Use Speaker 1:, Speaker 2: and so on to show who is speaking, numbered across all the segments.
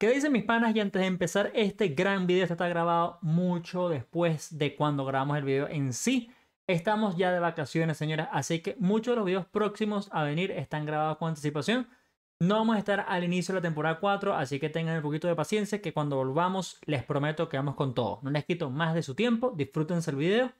Speaker 1: ¿Qué dicen mis panas? Y antes de empezar este gran video, se está grabado mucho después de cuando grabamos el video en sí. Estamos ya de vacaciones, señoras, así que muchos de los videos próximos a venir están grabados con anticipación. No vamos a estar al inicio de la temporada 4, así que tengan un poquito de paciencia que cuando volvamos les prometo que vamos con todo. No les quito más de su tiempo, disfrútense el video.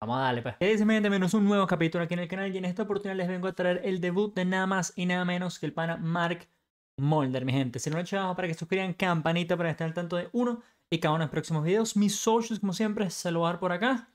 Speaker 1: Vamos a darle, pues. ¿Qué dicen, Menos un nuevo capítulo aquí en el canal y en esta oportunidad les vengo a traer el debut de nada más y nada menos que el pana Mark Molder, mi gente. Si no lo han para que suscriban, campanita para estar al tanto de uno y cada uno de los próximos videos. Mis socios como siempre, se lo por acá.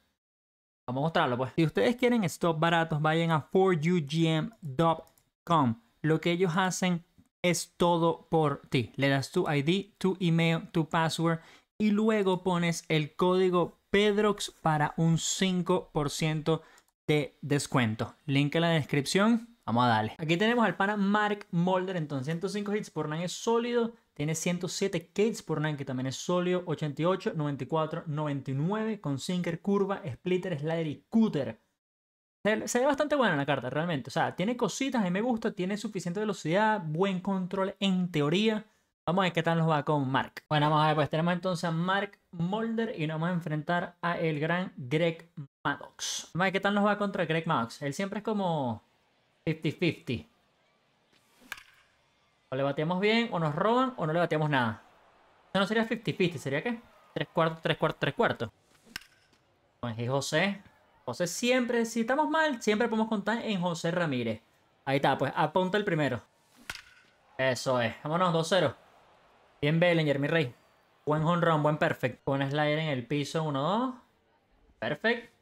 Speaker 1: Vamos a mostrarlo, pues. Si ustedes quieren stop baratos, vayan a 4ugm.com. Lo que ellos hacen es todo por ti. Le das tu ID, tu email, tu password y luego pones el código PEDROX para un 5% de descuento. Link en la descripción. Vamos a darle. Aquí tenemos al pana Mark Mulder, entonces 105 hits por nine es sólido. Tiene 107 kits por nine, que también es sólido. 88, 94, 99 con sinker, curva, splitter, slider y cutter. Se, ve bastante buena la carta, realmente. O sea, tiene cositas, y me gusta, tiene suficiente velocidad, buen control en teoría. Vamos a ver qué tal nos va con Mark. Bueno, vamos a ver, pues tenemos entonces a Mark Mulder y nos vamos a enfrentar a el gran Greg Maddox. Vamos a ver qué tal nos va contra Greg Maddox. Él siempre es como 50-50. O le bateamos bien, o nos roban, o no le bateamos nada. Eso no sería 50-50, ¿sería qué? 3 cuartos, 3 cuartos, 3 cuartos. Y José. José siempre, si estamos mal, siempre podemos contar en José Ramírez. Ahí está, pues apunta el primero. Eso es. Vámonos, 2-0. Bien Bellinger, mi rey. Buen home run, buen perfect. Buen slider en el piso, 1-2. Perfect.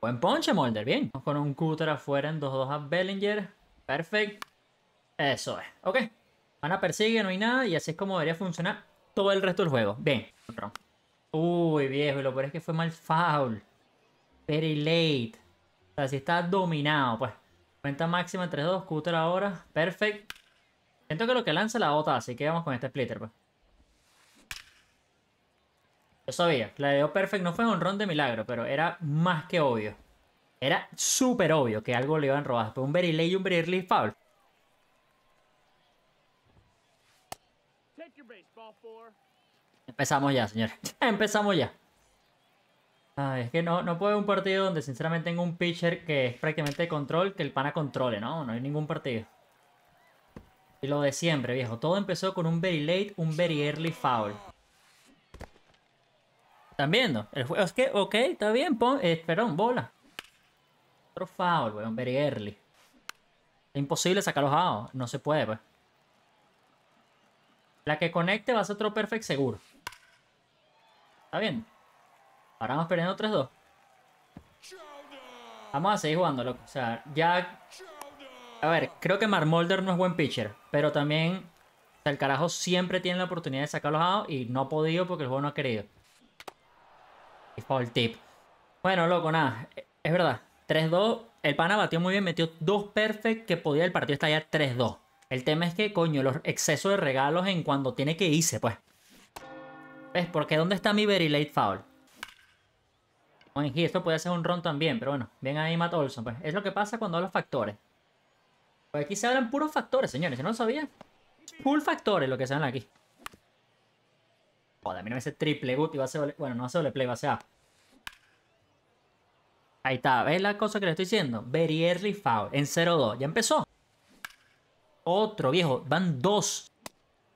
Speaker 1: Buen ponche, Molder, bien. Vamos con un Cutter afuera en 2-2 a Bellinger. Perfecto. Eso es. Ok. Van a persigue, no hay nada. Y así es como debería funcionar todo el resto del juego. Bien. Uy, viejo. lo peor es que fue mal foul. Very late. O sea, si está dominado, pues. Cuenta máxima 3-2. Cutter ahora. Perfecto. Siento que lo que lanza la bota, así que vamos con este splitter, pues. Yo sabía, la de O Perfect no fue un ron de milagro, pero era más que obvio. Era súper obvio que algo le iban robar. Fue un very late y un very early Foul. Empezamos ya, señor. Empezamos ya. es que no, no puede un partido donde sinceramente tengo un pitcher que es prácticamente de control, que el pana controle, ¿no? No hay ningún partido. Y lo de siempre, viejo. Todo empezó con un very late, un very early foul. Están viendo. El juego es que, ok, está bien. Pon, eh, perdón, bola. Otro foul, weón. Very early. Es imposible sacar los No se puede, pues. La que conecte va a ser otro perfect seguro. Está bien. ¿Paramos vamos perdiendo 3-2. Vamos a seguir jugando, loco. O sea, ya. A ver, creo que Marmolder no es buen pitcher. Pero también. El carajo siempre tiene la oportunidad de sacar los y no ha podido porque el juego no ha querido foul tip. Bueno, loco, nada. E, es verdad. 3-2. El pana batió muy bien. Metió dos perfect que podía. El partido estallar 3-2. El tema es que, coño, los excesos de regalos en cuando tiene que irse, pues. ¿Ves? Porque ¿dónde está mi very late foul? Oye, esto puede ser un ron también, pero bueno. Bien ahí Matt Olson, pues. Es lo que pasa cuando los factores. Pues aquí se hablan puros factores, señores. Si no lo sabía, full factores lo que se hablan aquí. Joder, mira ese triple gut y va a ser... Bueno, no va a play, va a ser A. Ahí está. ¿Ves la cosa que le estoy diciendo? Very early foul. En 0-2. Ya empezó. Otro, viejo. Van dos.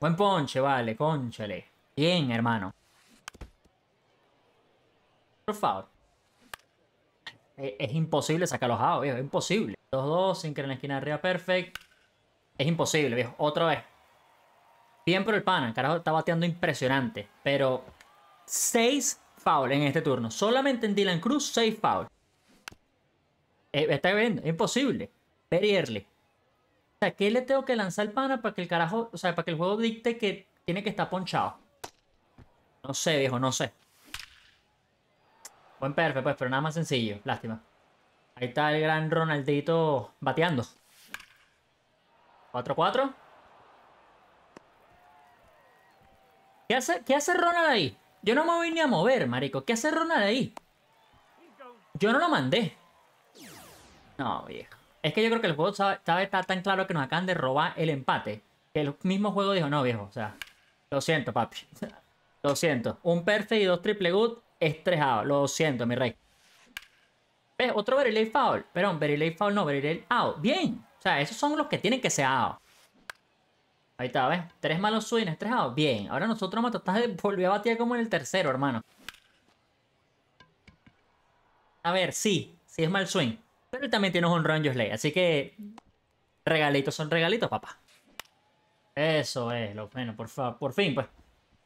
Speaker 1: Buen ponche, vale. Conchale. Bien, hermano. Por favor. Es, es imposible los a, viejo. Es imposible. 2-2. Sin que en la esquina arriba. Perfect. Es imposible, viejo. Otra vez. Bien por el pana, carajo, está bateando impresionante. Pero 6 fouls en este turno. Solamente en Dylan Cruz, 6 foul. Eh, está viendo, imposible. Very early. O sea, ¿qué le tengo que lanzar al pana para que el carajo, o sea, para que el juego dicte que tiene que estar ponchado? No sé, viejo, no sé. Buen perfecto, pues, pero nada más sencillo. Lástima. Ahí está el gran Ronaldito bateando. 4-4. ¿Qué hace, Ronald ahí? Yo no me voy ni a mover, marico. ¿Qué hace Ronald ahí? Yo no lo mandé. No, viejo. Es que yo creo que el juego sabe, está tan claro que nos acaban de robar el empate. Que el mismo juego dijo, no, viejo. O sea, lo siento, papi. lo siento. Un perfect y dos triple good estresado. Lo siento, mi rey. ¿Ves? Otro Berilay foul. Perdón, Berilay foul no, Berilay out. Bien. O sea, esos son los que tienen que ser out. Ahí está, ¿ves? Tres malos swings, tres outs. Bien, ahora nosotros vamos a de volver a batir como en el tercero, hermano. A ver, sí, sí es mal swing. Pero él también tiene un run Josley, así que... Regalitos son regalitos, papá. Eso es, lo bueno, por, por fin, pues.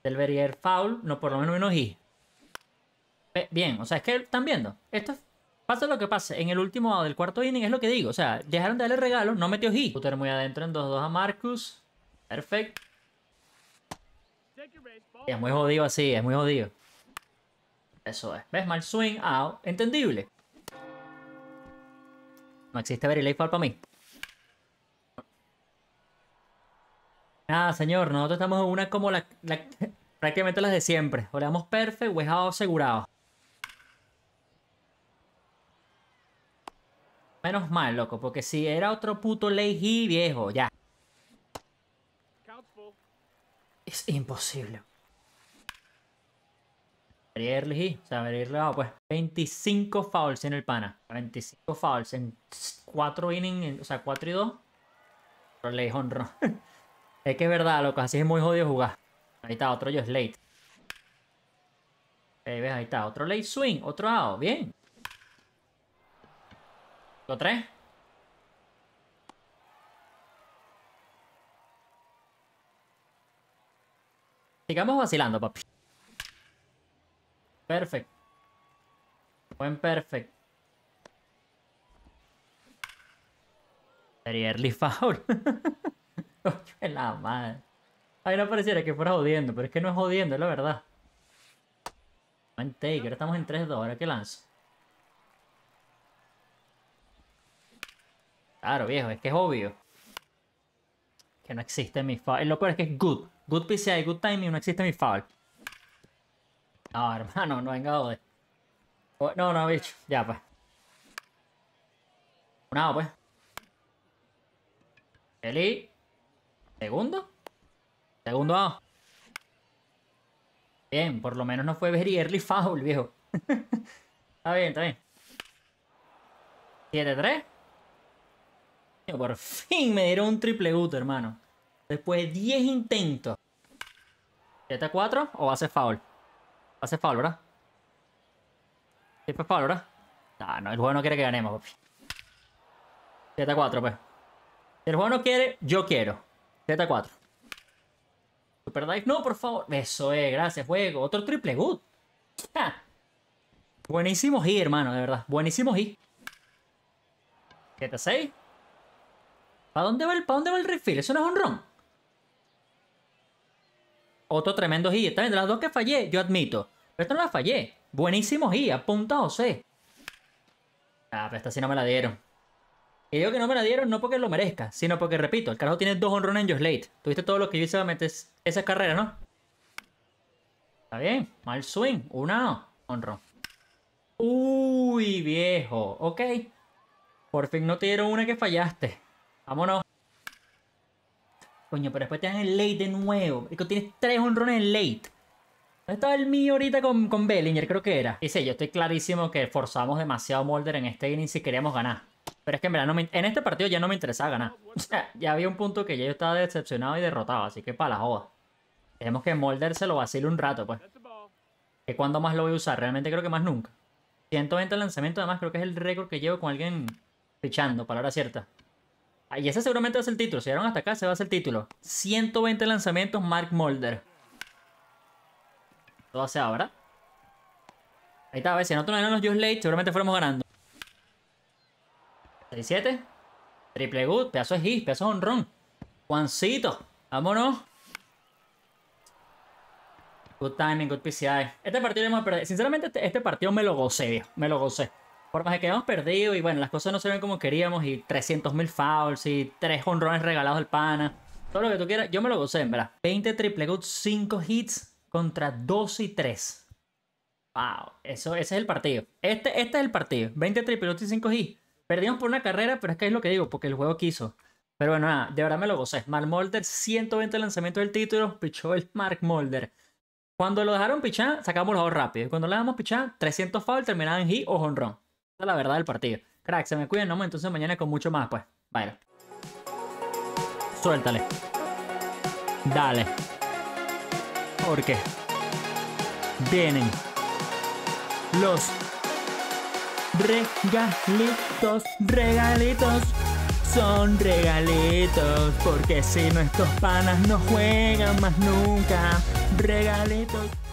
Speaker 1: Verier, foul, no por lo menos menos y. Bien, o sea, es que están viendo. Esto es Pasa lo que pase, en el último del cuarto inning es lo que digo. O sea, dejaron de darle regalo, no metió hit. Puter muy adentro en 2-2 a Marcus. Perfecto. Es muy jodido así, es muy jodido. Eso es. ¿Ves? Mal swing out. Ah, entendible. No existe very late para mí. Nada, señor. Nosotros estamos en una como la, prácticamente las de siempre. O le perfect o asegurado. Menos mal, loco. Porque si era otro puto late y viejo, ya. Es imposible. Debería elegí. o sea, debería pues 25 fouls en el pana. 25 fouls en 4 innings, o sea, 4 y 2. Otro le honro. es que es verdad, loco, así es muy jodido jugar. Ahí está, otro yo late. Ahí eh, ves, ahí está, otro late swing, otro out, bien. Lo tres. Sigamos vacilando, papi. Perfect. Buen perfect. Sería early foul. Oye, la madre. Ahí no pareciera que fuera jodiendo, pero es que no es jodiendo, es la verdad. Buen take, ahora estamos en 3-2, ahora que lanzo. Claro, viejo, es que es obvio. Que no existe mi foul. Lo loco es que es good. Good PCI, good timing, no existe mi foul. No, hermano, no venga Ode. Oh, no, no, bicho. Ya, pues. Una, pues. Eli. Segundo. Segundo A. Bien, por lo menos no fue very early foul, viejo. está bien, está bien. 7-3. Por fin me dieron un triple gut, hermano. Después de 10 intentos. z 4 o va a ser foul. Va a ser foul, ¿verdad? Siempre foul, ¿verdad? No, no, el juego no quiere que ganemos, papi. 4, pues. Si el juego no quiere, yo quiero. z 4. Super Dive, no, por favor. Eso es, gracias, juego. Otro triple good. Buenísimo hit, hermano, de verdad. Buenísimo hit. 7 6. ¿Para dónde va el, dónde va el refill? Eso no es un ron. Otro tremendo hit. Está de las dos que fallé, yo admito. Pero esta no la fallé. Buenísimo hit. Apunta José. Ah, pero esta sí no me la dieron. Y digo que no me la dieron no porque lo merezca, sino porque, repito, el carajo tiene dos honrones en Josh Late. Tuviste todo lo que yo hice para meter esa carrera, ¿no? Está bien. Mal swing. Una honrón. Uy, viejo. Ok. Por fin no te dieron una que fallaste. Vámonos. Coño, pero después te dan el late de nuevo. Es que tienes tres honrones en late. ¿Dónde estaba el mío ahorita con, con Bellinger? Creo que era. Dice, yo estoy clarísimo que forzamos demasiado Molder en este inning si queríamos ganar. Pero es que en verdad, en este partido ya no me interesaba ganar. O sea, ya había un punto que ya yo estaba decepcionado y derrotado, así que para la joda. Tenemos que Molder se lo vacile un rato, pues. Que cuando más lo voy a usar, realmente creo que más nunca. 120 lanzamientos, además, creo que es el récord que llevo con alguien fichando, palabra cierta. Ah, y ese seguramente va a ser el título. Si llegaron hasta acá, se va a ser el título. 120 lanzamientos, Mark Mulder. Todo se ¿verdad? Ahí está, a ver, si nosotros no ganamos los Just Late, seguramente fuéramos ganando. 37. Triple good, pedazo de hit, pedazo de honrón. Juancito, vámonos. Good timing, good PCI. Este partido lo hemos perdido. Sinceramente, este, este partido me lo gocé, Me lo gocé por más que quedamos perdido y bueno, las cosas no se ven como queríamos y 300.000 fouls y 3 honrones regalados al pana. Todo lo que tú quieras, yo me lo gocé, en verdad. 20 triple goats, 5 hits contra 2 y 3. Wow, eso, ese es el partido. Este, este es el partido. 20 triple goats y 5 hits. Perdimos por una carrera, pero es que es lo que digo, porque el juego quiso. Pero bueno, nada, de verdad me lo gocé. Mark Mulder, 120 lanzamientos del título, pichó el Mark Mulder. Cuando lo dejaron pichar, sacamos los dos rápido. Cuando lo dejamos pichar, 300 fouls terminaban en hit o honrón la verdad del partido. Crack, se me cuiden, no, entonces mañana con mucho más, pues. Vaya. Suéltale. Dale. Porque vienen los regalitos, regalitos. Son regalitos, porque si nuestros panas no juegan más nunca, regalitos.